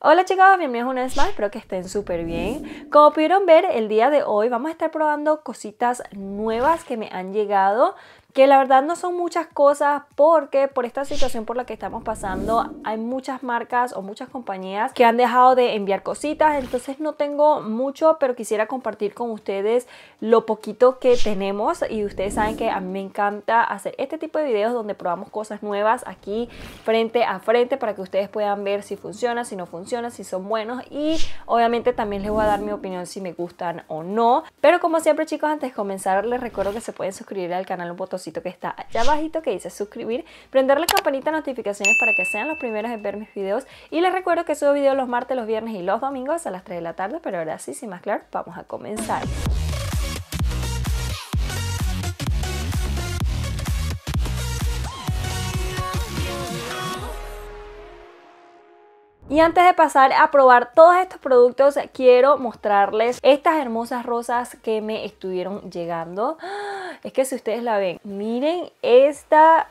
Hola chicos, bienvenidos una vez más, espero que estén súper bien. Como pudieron ver, el día de hoy vamos a estar probando cositas nuevas que me han llegado que la verdad no son muchas cosas porque por esta situación por la que estamos pasando hay muchas marcas o muchas compañías que han dejado de enviar cositas, entonces no tengo mucho, pero quisiera compartir con ustedes lo poquito que tenemos y ustedes saben que a mí me encanta hacer este tipo de videos donde probamos cosas nuevas aquí frente a frente para que ustedes puedan ver si funciona, si no funciona, si son buenos y obviamente también les voy a dar mi opinión si me gustan o no. Pero como siempre chicos, antes de comenzar les recuerdo que se pueden suscribir al canal un botón que está allá abajito que dice suscribir, prender la campanita de notificaciones para que sean los primeros en ver mis videos y les recuerdo que subo videos los martes, los viernes y los domingos a las 3 de la tarde, pero ahora sí, sin más claro, vamos a comenzar. Y antes de pasar a probar todos estos productos, quiero mostrarles estas hermosas rosas que me estuvieron llegando. Es que si ustedes la ven, miren esta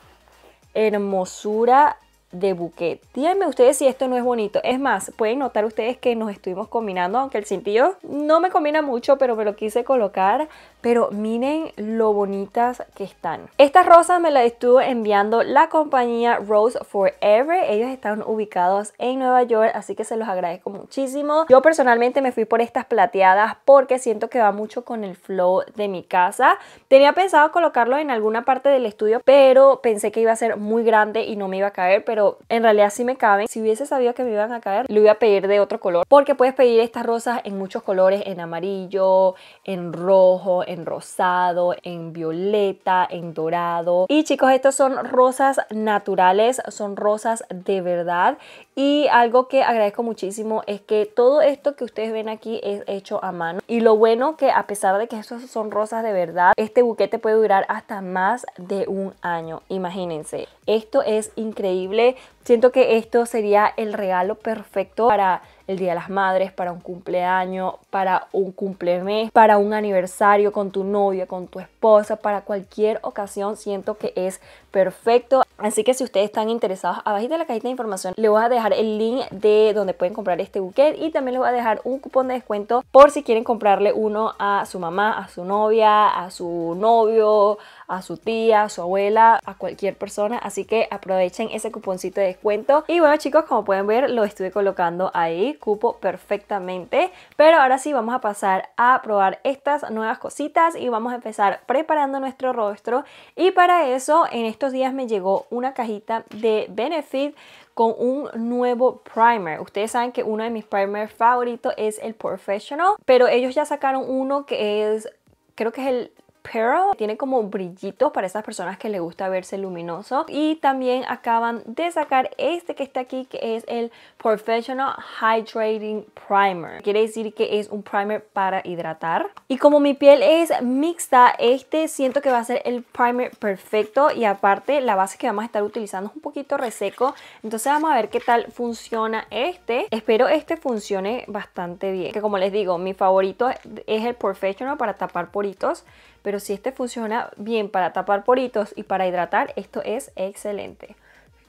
hermosura de buquet. Díganme ustedes si esto no es bonito. Es más, pueden notar ustedes que nos estuvimos combinando, aunque el cintillo no me combina mucho, pero me lo quise colocar. Pero miren lo bonitas que están. Estas rosas me las estuvo enviando la compañía Rose Forever. Ellos están ubicados en Nueva York, así que se los agradezco muchísimo. Yo personalmente me fui por estas plateadas porque siento que va mucho con el flow de mi casa. Tenía pensado colocarlo en alguna parte del estudio, pero pensé que iba a ser muy grande y no me iba a caer, pero en realidad sí me caben. Si hubiese sabido que me iban a caer, lo iba a pedir de otro color, porque puedes pedir estas rosas en muchos colores, en amarillo, en rojo, en rosado, en violeta, en dorado. Y chicos, estas son rosas naturales, son rosas de verdad. Y algo que agradezco muchísimo es que todo esto que ustedes ven aquí es hecho a mano. Y lo bueno que a pesar de que estas son rosas de verdad, este buquete puede durar hasta más de un año. Imagínense, esto es increíble siento que esto sería el regalo perfecto para el Día de las Madres, para un cumpleaños, para un cumplemes, para un aniversario con tu novia, con tu esposa, para cualquier ocasión siento que es perfecto. Así que si ustedes están interesados, abajo de la cajita de información les voy a dejar el link de donde pueden comprar este bouquet y también les voy a dejar un cupón de descuento por si quieren comprarle uno a su mamá, a su novia, a su novio, a su tía, a su abuela, a cualquier persona. Así que aprovechen ese cuponcito de descuento. Y bueno chicos, como pueden ver, lo estuve colocando ahí, cupo perfectamente. Pero ahora sí, vamos a pasar a probar estas nuevas cositas y vamos a empezar preparando nuestro rostro. Y para eso, en estos días me llegó una cajita de Benefit con un nuevo primer. Ustedes saben que uno de mis primers favoritos es el Professional, pero ellos ya sacaron uno que es, creo que es el Pearl. Tiene como brillitos para esas personas que les gusta verse luminoso. Y también acaban de sacar este que está aquí, que es el Professional Hydrating Primer. Quiere decir que es un primer para hidratar. Y como mi piel es mixta, este siento que va a ser el primer perfecto. Y aparte, la base que vamos a estar utilizando es un poquito reseco. Entonces vamos a ver qué tal funciona este. Espero este funcione bastante bien. Que como les digo, mi favorito es el Professional para tapar poritos pero si este funciona bien para tapar poritos y para hidratar, esto es excelente.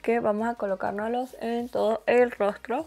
Que vamos a colocárnoslos en todo el rostro.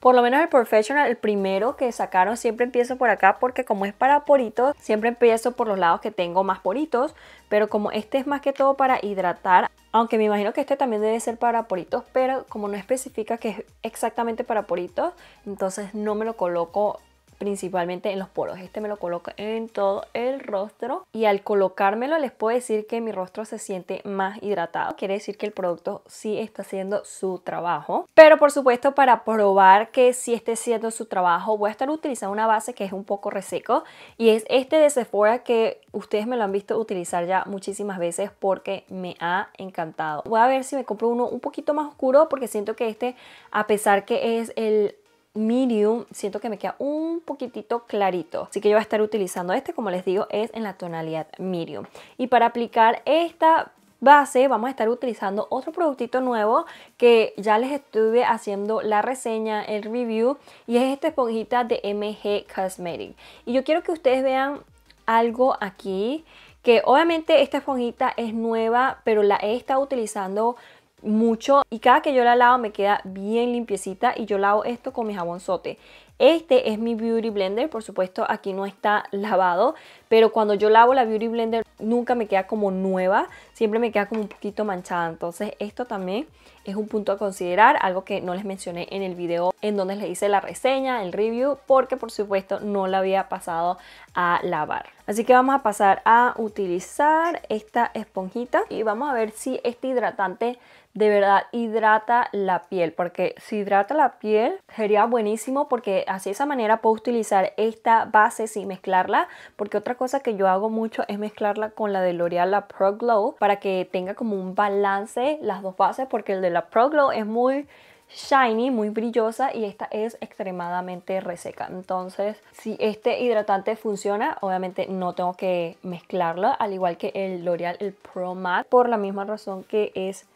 Por lo menos el Professional, el primero que sacaron, siempre empiezo por acá porque como es para poritos, siempre empiezo por los lados que tengo más poritos. Pero como este es más que todo para hidratar, aunque me imagino que este también debe ser para poritos, pero como no especifica que es exactamente para poritos, entonces no me lo coloco principalmente en los poros. Este me lo coloco en todo el rostro y al colocármelo les puedo decir que mi rostro se siente más hidratado. Quiere decir que el producto sí está haciendo su trabajo. Pero por supuesto para probar que sí esté haciendo su trabajo voy a estar utilizando una base que es un poco reseco y es este de Sephora que ustedes me lo han visto utilizar ya muchísimas veces porque me ha encantado. Voy a ver si me compro uno un poquito más oscuro porque siento que este a pesar que es el medium, siento que me queda un poquitito clarito. Así que yo voy a estar utilizando este, como les digo, es en la tonalidad medium. Y para aplicar esta base vamos a estar utilizando otro productito nuevo que ya les estuve haciendo la reseña, el review y es esta esponjita de MG Cosmetic y yo quiero que ustedes vean algo aquí que obviamente esta esponjita es nueva pero la he estado utilizando mucho y cada que yo la lavo me queda bien limpiecita y yo lavo esto con mi jabonzote Este es mi Beauty Blender, por supuesto aquí no está lavado, pero cuando yo lavo la Beauty Blender nunca me queda como nueva, siempre me queda como un poquito manchada. Entonces esto también es un punto a considerar, algo que no les mencioné en el video en donde les hice la reseña, el review, porque por supuesto no la había pasado a lavar. Así que vamos a pasar a utilizar esta esponjita y vamos a ver si este hidratante de verdad hidrata la piel, porque si hidrata la piel sería buenísimo porque así de esa manera puedo utilizar esta base sin mezclarla, porque otra cosa que yo hago mucho es mezclarla con la de L'Oreal, la Pro Glow, para que tenga como un balance las dos bases, porque el de la Pro Glow es muy shiny, muy brillosa y esta es extremadamente reseca. Entonces, si este hidratante funciona, obviamente no tengo que mezclarlo, al igual que el L'Oreal, el Pro Matte, por la misma razón que es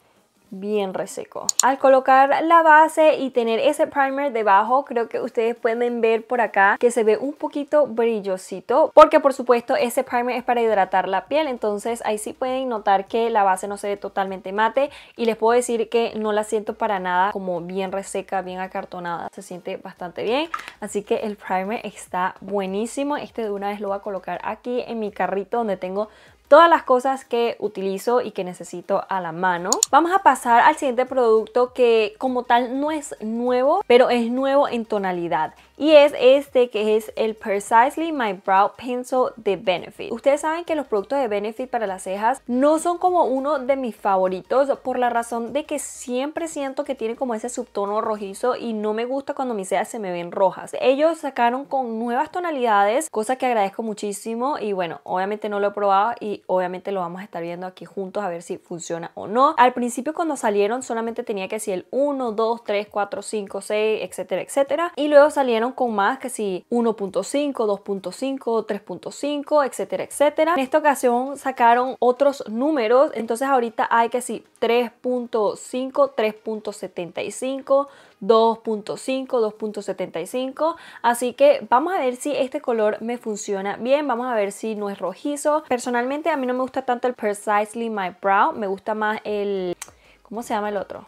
bien reseco. Al colocar la base y tener ese primer debajo, creo que ustedes pueden ver por acá que se ve un poquito brillosito, porque por supuesto ese primer es para hidratar la piel, entonces ahí sí pueden notar que la base no se ve totalmente mate y les puedo decir que no la siento para nada como bien reseca, bien acartonada, se siente bastante bien, así que el primer está buenísimo, este de una vez lo voy a colocar aquí en mi carrito donde tengo todas las cosas que utilizo y que necesito a la mano. Vamos a pasar al siguiente producto que como tal no es nuevo, pero es nuevo en tonalidad. Y es este que es el Precisely My Brow Pencil de Benefit. Ustedes saben que los productos de Benefit para las cejas no son como uno de mis favoritos por la razón de que siempre siento que tienen como ese subtono rojizo y no me gusta cuando mis cejas se me ven rojas. Ellos sacaron con nuevas tonalidades, cosa que agradezco muchísimo y bueno, obviamente no lo he probado y obviamente lo vamos a estar viendo aquí juntos a ver si funciona o no. Al principio cuando salieron solamente tenía que si el 1, 2, 3, 4, 5, 6, etcétera, etcétera. Y luego salieron con más que si 1.5, 2.5, 3.5, etcétera, etcétera. En esta ocasión sacaron otros números, entonces ahorita hay que si 3.5, 3.75, 2.5, 2.75. Así que vamos a ver si este color me funciona bien. Vamos a ver si no es rojizo. Personalmente a mí no me gusta tanto el Precisely My Brow. Me gusta más el... ¿Cómo se llama el otro?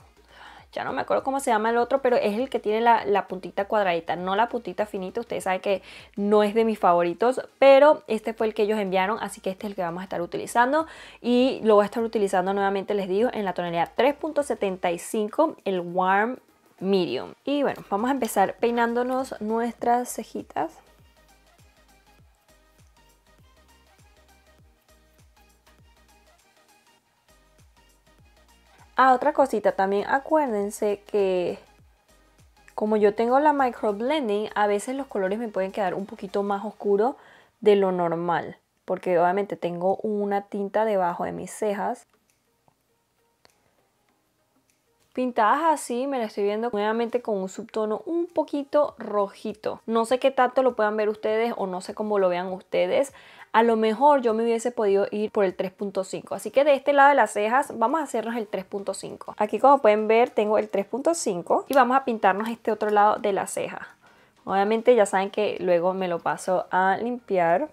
ya no me acuerdo cómo se llama el otro, pero es el que tiene la, puntita cuadradita, no la puntita finita. Ustedes saben que no es de mis favoritos, pero este fue el que ellos enviaron, así que este es el que vamos a estar utilizando. Y lo voy a estar utilizando nuevamente, les digo, en la tonalidad 3.75, el Warm medium. Y bueno, vamos a empezar peinándonos nuestras cejitas. Ah, otra cosita, también acuérdense que como yo tengo la micro blending, a veces los colores me pueden quedar un poquito más oscuros de lo normal, porque obviamente tengo una tinta debajo de mis cejas Pintadas así me la estoy viendo nuevamente con un subtono un poquito rojito. No sé qué tanto lo puedan ver ustedes o no sé cómo lo vean ustedes. A lo mejor yo me hubiese podido ir por el 3.5. Así que de este lado de las cejas vamos a hacernos el 3.5. Aquí como pueden ver tengo el 3.5 y vamos a pintarnos este otro lado de la ceja. Obviamente ya saben que luego me lo paso a limpiar.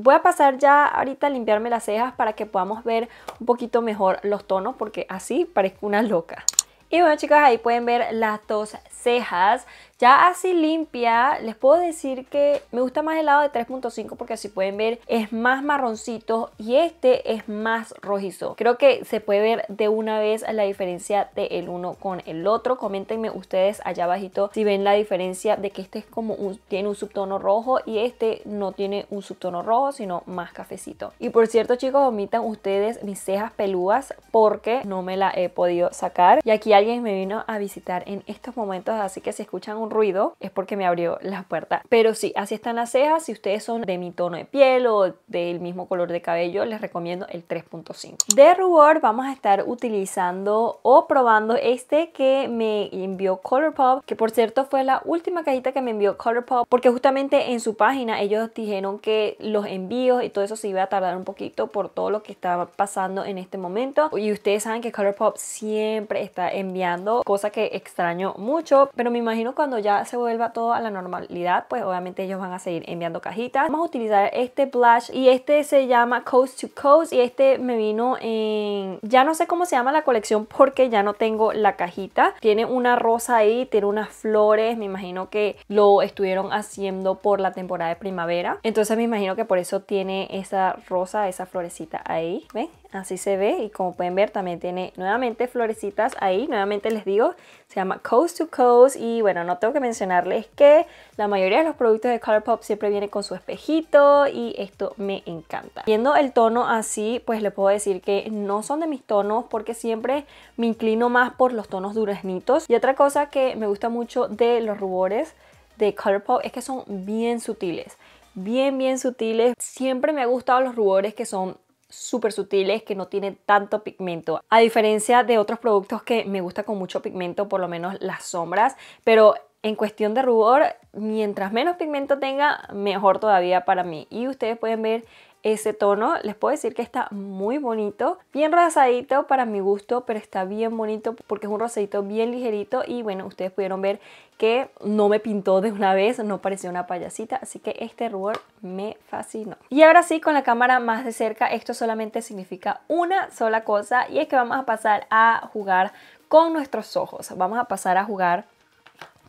Voy a pasar ya ahorita a limpiarme las cejas para que podamos ver un poquito mejor los tonos porque así parezco una loca. Y bueno chicas, ahí pueden ver las dos cejas. Ya así limpia, les puedo decir que me gusta más el lado de 3.5 porque así pueden ver es más marroncito y este es más rojizo. Creo que se puede ver de una vez la diferencia de el uno con el otro. Coméntenme ustedes allá abajito si ven la diferencia de que este es como un, tiene un subtono rojo y este no tiene un subtono rojo sino más cafecito. Y por cierto chicos, omitan ustedes mis cejas pelúas porque no me la he podido sacar. Y aquí alguien me vino a visitar en estos momentos así que si escuchan un ruido, es porque me abrió la puerta. Pero sí, así están las cejas. Si ustedes son de mi tono de piel o del mismo color de cabello, les recomiendo el 3.5. De rubor vamos a estar utilizando o probando este que me envió Colourpop, que por cierto fue la última cajita que me envió Colourpop, porque justamente en su página ellos dijeron que los envíos y todo eso se iba a tardar un poquito por todo lo que estaba pasando en este momento. Y ustedes saben que Colourpop siempre está enviando, cosa que extraño mucho, pero me imagino cuando ya se vuelva todo a la normalidad, pues obviamente ellos van a seguir enviando cajitas. Vamos a utilizar este blush y este se llama Coast to Coast y este me vino en... Ya no sé cómo se llama la colección porque ya no tengo la cajita. Tiene una rosa ahí, tiene unas flores, me imagino que lo estuvieron haciendo por la temporada de primavera. Entonces me imagino que por eso tiene esa rosa, esa florecita ahí. ¿Ven? Así se ve y como pueden ver también tiene nuevamente florecitas ahí. Nuevamente les digo, se llama Coast to Coast y bueno, no tengo que mencionarles que la mayoría de los productos de Colourpop siempre vienen con su espejito y esto me encanta. Viendo el tono así, pues le puedo decir que no son de mis tonos porque siempre me inclino más por los tonos duraznitos. Y otra cosa que me gusta mucho de los rubores de Colourpop es que son bien sutiles bien bien sutiles siempre me ha gustado los rubores que son súper sutiles que no tienen tanto pigmento. A diferencia de otros productos que me gusta con mucho pigmento, por lo menos las sombras, pero en cuestión de rubor, mientras menos pigmento tenga, mejor todavía para mí. Y ustedes pueden ver ese tono. Les puedo decir que está muy bonito, bien rosadito para mi gusto, pero está bien bonito porque es un rosadito bien ligerito y bueno, ustedes pudieron ver que no me pintó de una vez, no parecía una payasita, así que este rubor me fascinó. Y ahora sí, con la cámara más de cerca, esto solamente significa una sola cosa y es que vamos a pasar a jugar con nuestros ojos. Vamos a pasar a jugar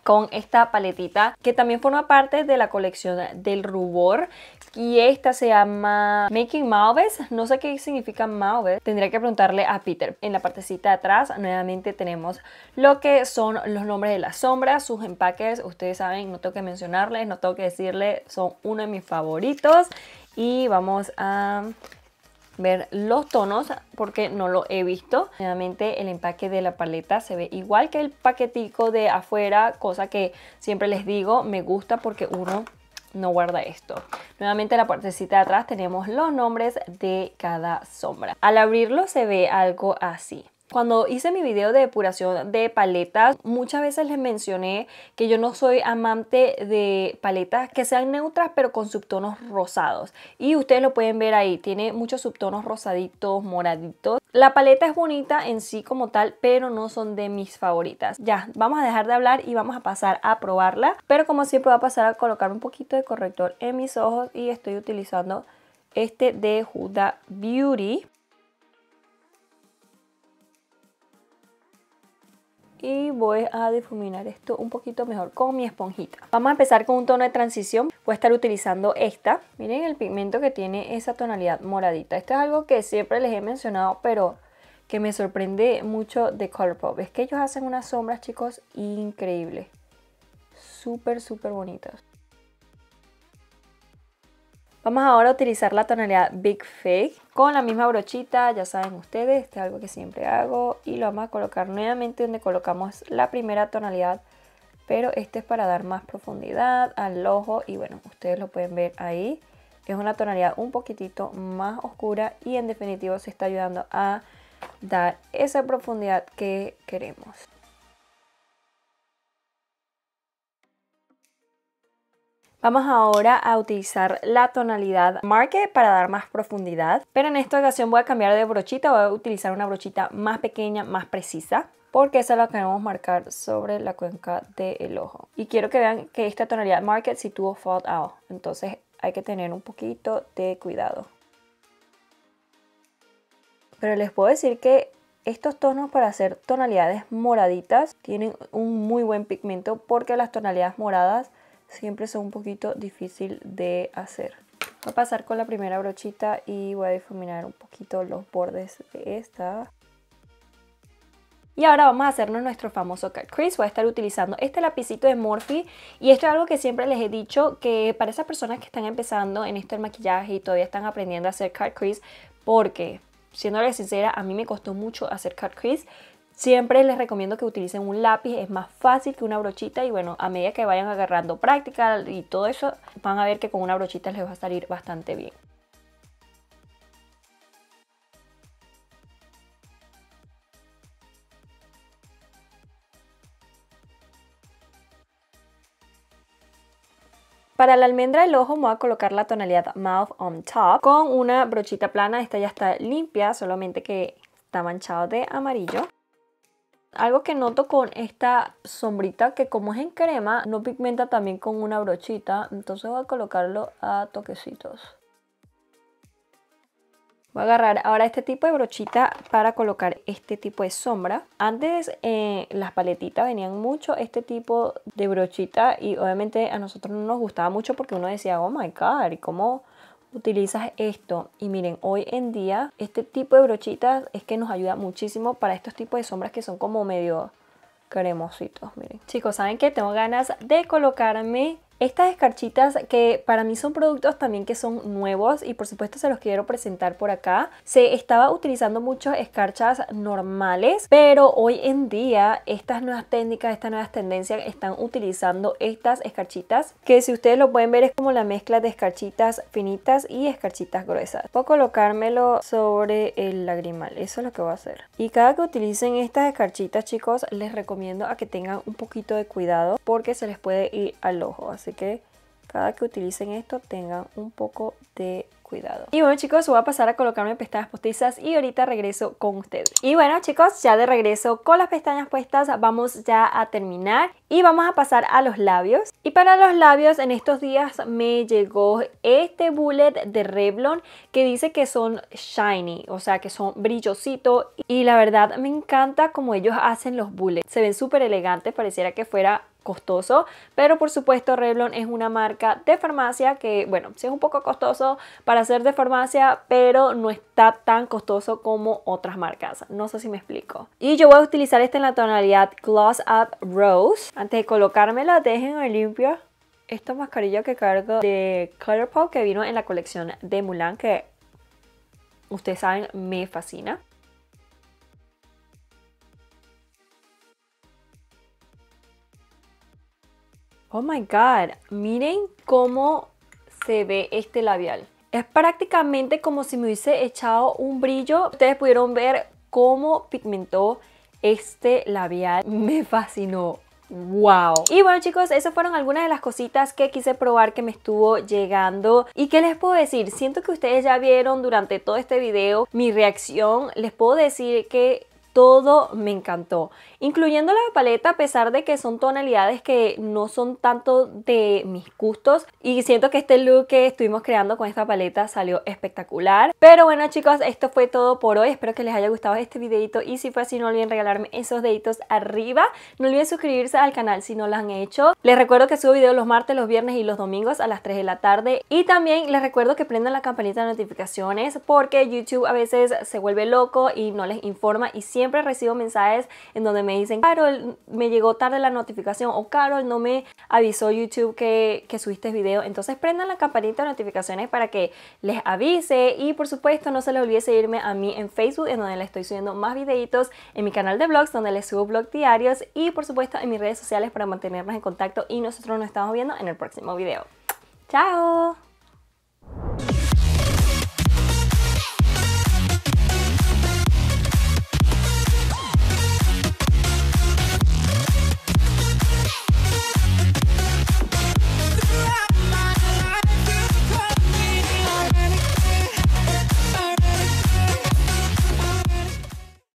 con esta paletita que también forma parte de la colección del rubor y esta se llama Making Mauves, no sé qué significa Mauves, tendría que preguntarle a Peter. En la partecita de atrás nuevamente tenemos lo que son los nombres de las sombras, sus empaques, ustedes saben, no tengo que mencionarles, no tengo que decirles, son uno de mis favoritos y vamos a ver los tonos porque no lo he visto. Nuevamente el empaque de la paleta se ve igual que el paquetico de afuera, cosa que siempre les digo, me gusta porque uno no guarda esto. Nuevamente en la partecita de atrás tenemos los nombres de cada sombra. Al abrirlo se ve algo así. Cuando hice mi video de depuración de paletas, muchas veces les mencioné que yo no soy amante de paletas que sean neutras pero con subtonos rosados. Y ustedes lo pueden ver ahí, tiene muchos subtonos rosaditos, moraditos. La paleta es bonita en sí como tal, pero no son de mis favoritas. Ya, vamos a dejar de hablar y vamos a pasar a probarla. Pero como siempre voy a pasar a colocar un poquito de corrector en mis ojos y estoy utilizando este de Huda Beauty. y voy a difuminar esto un poquito mejor con mi esponjita. Vamos a empezar con un tono de transición. Voy a estar utilizando esta. Miren el pigmento que tiene esa tonalidad moradita. Esto es algo que siempre les he mencionado, pero que me sorprende mucho de Colourpop. Es que ellos hacen unas sombras, chicos, increíbles. Súper, súper bonitas. Vamos ahora a utilizar la tonalidad Big Fake con la misma brochita, ya saben ustedes, este es algo que siempre hago y lo vamos a colocar nuevamente donde colocamos la primera tonalidad, pero este es para dar más profundidad al ojo y bueno, ustedes lo pueden ver ahí. Es una tonalidad un poquitito más oscura y en definitivo se está ayudando a dar esa profundidad que queremos. Vamos ahora a utilizar la tonalidad Market para dar más profundidad, pero en esta ocasión voy a cambiar de brochita, voy a utilizar una brochita más pequeña, más precisa, porque esa la queremos marcar sobre la cuenca del ojo. Y quiero que vean que esta tonalidad Market si tuvo Out, entonces hay que tener un poquito de cuidado. Pero les puedo decir que estos tonos para hacer tonalidades moraditas tienen un muy buen pigmento porque las tonalidades moradas siempre son un poquito difícil de hacer. Voy a pasar con la primera brochita y voy a difuminar un poquito los bordes de esta. Y ahora vamos a hacernos nuestro famoso cut crease. Voy a estar utilizando este lapicito de Morphe. Y esto es algo que siempre les he dicho, que para esas personas que están empezando en esto del maquillaje y todavía están aprendiendo a hacer cut crease, porque, la sincera, a mí me costó mucho hacer cut crease Siempre les recomiendo que utilicen un lápiz, es más fácil que una brochita y bueno, a medida que vayan agarrando práctica y todo eso, van a ver que con una brochita les va a salir bastante bien. Para la almendra del ojo voy a colocar la tonalidad Mouth on Top con una brochita plana. Esta ya está limpia, solamente que está manchado de amarillo. Algo que noto con esta sombrita que como es en crema no pigmenta también con una brochita, entonces voy a colocarlo a toquecitos. Voy a agarrar ahora este tipo de brochita para colocar este tipo de sombra. Antes en eh, las paletitas venían mucho este tipo de brochita y obviamente a nosotros no nos gustaba mucho porque uno decía, oh my god, ¿y ¿cómo utilizas esto y miren hoy en día este tipo de brochitas es que nos ayuda muchísimo para estos tipos de sombras que son como medio cremositos miren chicos saben que tengo ganas de colocarme estas escarchitas que para mí son productos también que son nuevos y por supuesto se los quiero presentar por acá. Se estaba utilizando mucho escarchas normales, pero hoy en día estas nuevas técnicas, estas nuevas tendencias están utilizando estas escarchitas que si ustedes lo pueden ver es como la mezcla de escarchitas finitas y escarchitas gruesas. Voy a colocármelo sobre el lagrimal, eso es lo que voy a hacer. Y cada que utilicen estas escarchitas chicos les recomiendo a que tengan un poquito de cuidado porque se les puede ir al ojo. Así Así que cada que utilicen esto tengan un poco de cuidado. Y bueno chicos, voy a pasar a colocarme pestañas postizas y ahorita regreso con ustedes. Y bueno chicos, ya de regreso con las pestañas puestas vamos ya a terminar y vamos a pasar a los labios. Y para los labios en estos días me llegó este bullet de Revlon que dice que son shiny, o sea que son brillositos y la verdad me encanta como ellos hacen los bullets. Se ven súper elegantes, pareciera que fuera costoso, pero por supuesto Revlon es una marca de farmacia que, bueno, sí es un poco costoso para ser de farmacia, pero no está tan costoso como otras marcas. No sé si me explico. Y yo voy a utilizar este en la tonalidad Gloss Up Rose. Antes de colocármela, déjenme limpio esta mascarilla que cargo de Colourpop que vino en la colección de Mulan que ustedes saben me fascina. Oh my god, miren cómo se ve este labial. Es prácticamente como si me hubiese echado un brillo. Ustedes pudieron ver cómo pigmentó este labial. Me fascinó. ¡Wow! Y bueno chicos, esas fueron algunas de las cositas que quise probar que me estuvo llegando ¿Y qué les puedo decir? Siento que ustedes ya vieron durante todo este video mi reacción Les puedo decir que todo me encantó, incluyendo la paleta a pesar de que son tonalidades que no son tanto de mis gustos y siento que este look que estuvimos creando con esta paleta salió espectacular. Pero bueno chicos, esto fue todo por hoy, espero que les haya gustado este videito y si fue así no olviden regalarme esos deditos arriba, no olviden suscribirse al canal si no lo han hecho. Les recuerdo que subo videos los martes, los viernes y los domingos a las 3 de la tarde y también les recuerdo que prendan la campanita de notificaciones porque YouTube a veces se vuelve loco y no les informa y siempre recibo mensajes en donde me dicen, Carol, me llegó tarde la notificación o Carol, no me avisó YouTube que, que subiste video. Entonces prendan la campanita de notificaciones para que les avise y por supuesto no se les olvide seguirme a mí en Facebook, en donde le estoy subiendo más videitos, en mi canal de blogs, donde les subo blog diarios y por supuesto en mis redes sociales para mantenernos en contacto y nosotros nos estamos viendo en el próximo video. ¡Chao!